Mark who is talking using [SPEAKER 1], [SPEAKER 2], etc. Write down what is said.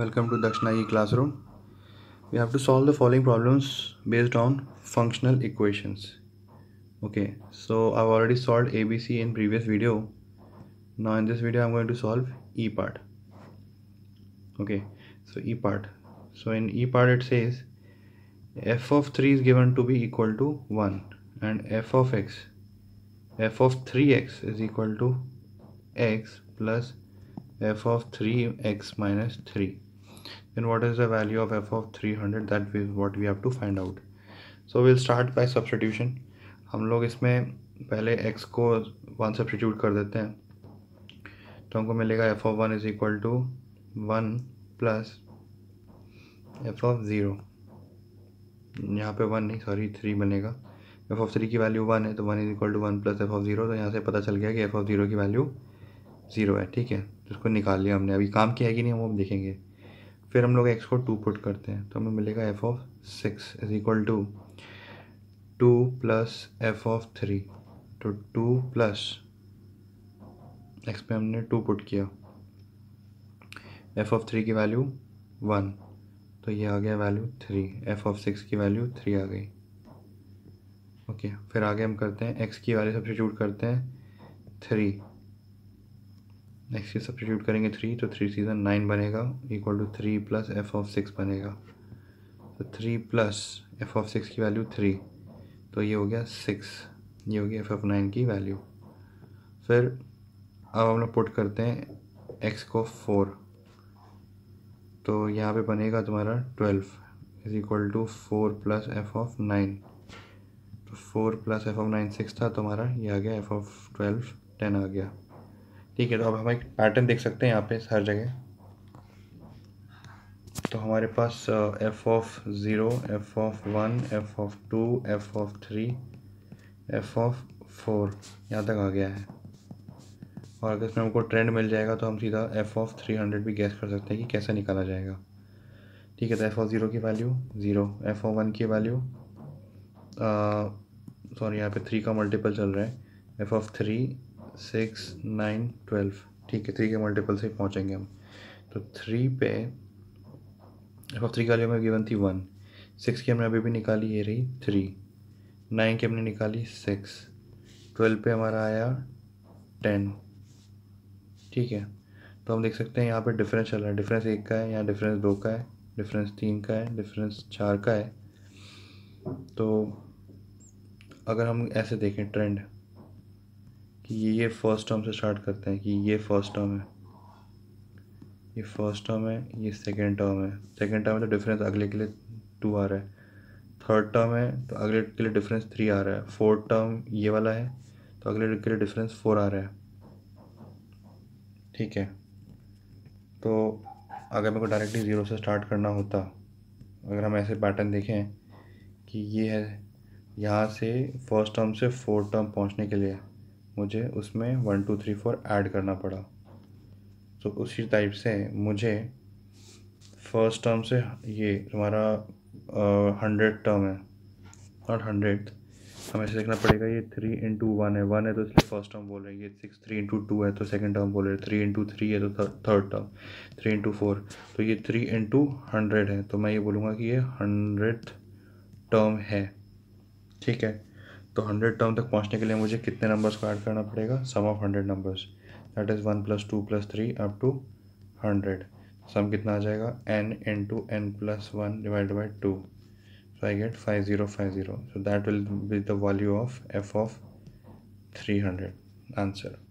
[SPEAKER 1] welcome to Dakshinagi classroom we have to solve the following problems based on functional equations okay so I've already solved ABC in previous video now in this video I'm going to solve E part okay so E part so in E part it says f of 3 is given to be equal to 1 and f of x f of 3x is equal to x plus f of 3x minus 3 then what is the value of f of 300 that we what we have to find out so we'll start by substitution हम लोग इसमें पहले x को one substitute कर देते हैं तो हमको मिलेगा F of one is equal to one plus F of zero यहाँ पे वन नहीं सॉरी थ्री बनेगा एफ ऑफ थ्री की वैल्यू वन है तो one is equal to one plus F of zero तो यहाँ से पता चल गया कि एफ ऑफ ज़ीरो की वैल्यू ज़ीरो है ठीक है उसको तो निकाल लिया हमने अभी काम किया है कि नहीं हम देखेंगे फिर हम लोग एक्स को टू पुट करते हैं तो हमें मिलेगा F of six is equal to two plus F of three तो टू प्लस एक्स पे हमने टू पुट किया एफ ऑफ थ्री की वैल्यू वन तो ये आ गया value three F of six की वैल्यू थ्री आ गई ओके फिर आगे हम करते हैं एक्स की वैल्यू सब्सिट्यूट करते हैं थ्री नेक्स्ट ये सब्सिट्यूट करेंगे थ्री तो थ्री सीज़न नाइन बनेगा equal to three plus F of six बनेगा तो three plus F of six की वैल्यू थ्री तो ये हो गया सिक्स ये हो गया एफ ऑफ नाइन की वैल्यू फिर अब हम लोग पुट करते हैं एक्स को फोर तो यहाँ पे बनेगा तुम्हारा twelve is equal to four plus F of nine तो four plus F of nine six था तुम्हारा ये आ गया एफ ऑफ ट्वेल्व टेन आ गया ठीक है तो अब हम एक पैटर्न देख सकते हैं यहाँ पे हर जगह तो हमारे पास F of zero F of one F of two F of three F of four यहाँ तक आ गया है और अगर इसमें हमको ट्रेंड मिल जाएगा तो हम सीधा एफ ऑफ थ्री हंड्रेड भी गैस कर सकते हैं कि कैसे निकाला जाएगा ठीक है तो एफ ऑफ ज़ीरो की value zero F of one की वैल्यू सॉरी uh, यहाँ पे थ्री का मल्टीपल चल रहा है F of three six nine twelve ठीक है थ्री के मल्टीपल से पहुँचेंगे हम तो थ्री पे एफ ऑफ थ्री का हमें गिवन थी वन सिक्स की हमने अभी भी निकाली ये रही थ्री नाइन की हमने निकाली सिक्स ट्वेल्व पे हमारा आया टेन ठीक है तो हम देख सकते हैं यहाँ पे डिफरेंस चल रहा है डिफरेंस एक का है यहाँ डिफरेंस दो का है डिफरेंस तीन का है डिफरेंस चार का है तो अगर हम ऐसे देखें ट्रेंड कि ये फर्स्ट टर्म से स्टार्ट करते हैं कि ये फर्स्ट टर्म है ये फर्स्ट टर्म है ये सेकेंड टर्म है सेकेंड टर्म है तो डिफरेंस अगले के लिए टू आ रहा है थर्ड टर्म है तो अगले के लिए डिफरेंस थ्री आ रहा है फोर्थ टर्म ये वाला है तो अगले के लिए डिफरेंस फोर आ रहा है ठीक है तो अगर मेरे को डायरेक्टली ज़ीरो से स्टार्ट करना होता अगर हम ऐसे पैटर्न देखें कि ये है यहाँ से फर्स्ट टर्म से फोर्थ टर्म पहुँचने के लिए मुझे उसमें one two three four add करना पड़ा तो उसी टाइप से मुझे फर्स्ट टर्म से ये हमारा हंड्रेड टर्म है नॉट हंड्रेड हमें ऐसे देखना पड़ेगा ये थ्री इंटू वन है वन है तो इसलिए फर्स्ट टर्म बोल रहे हैं ये सिक्स थ्री इंटू टू है तो सेकंड टर्म बोल रहे हैं थ्री इंटू थ्री है तो third term three into four तो ये थ्री इंटू हंड्रेड है तो मैं ये बोलूँगा कि ये हंड्रेड टर्म है ठीक है तो हंड्रेड टर्म तक पहुँचने के लिए मुझे कितने नंबर्स को ऐड करना पड़ेगा sum of hundred numbers that is one plus two plus three up to hundred sum कितना आ जाएगा N in two N plus one divide by two so I get five zero five zero so that will be the the of F of three hundred answer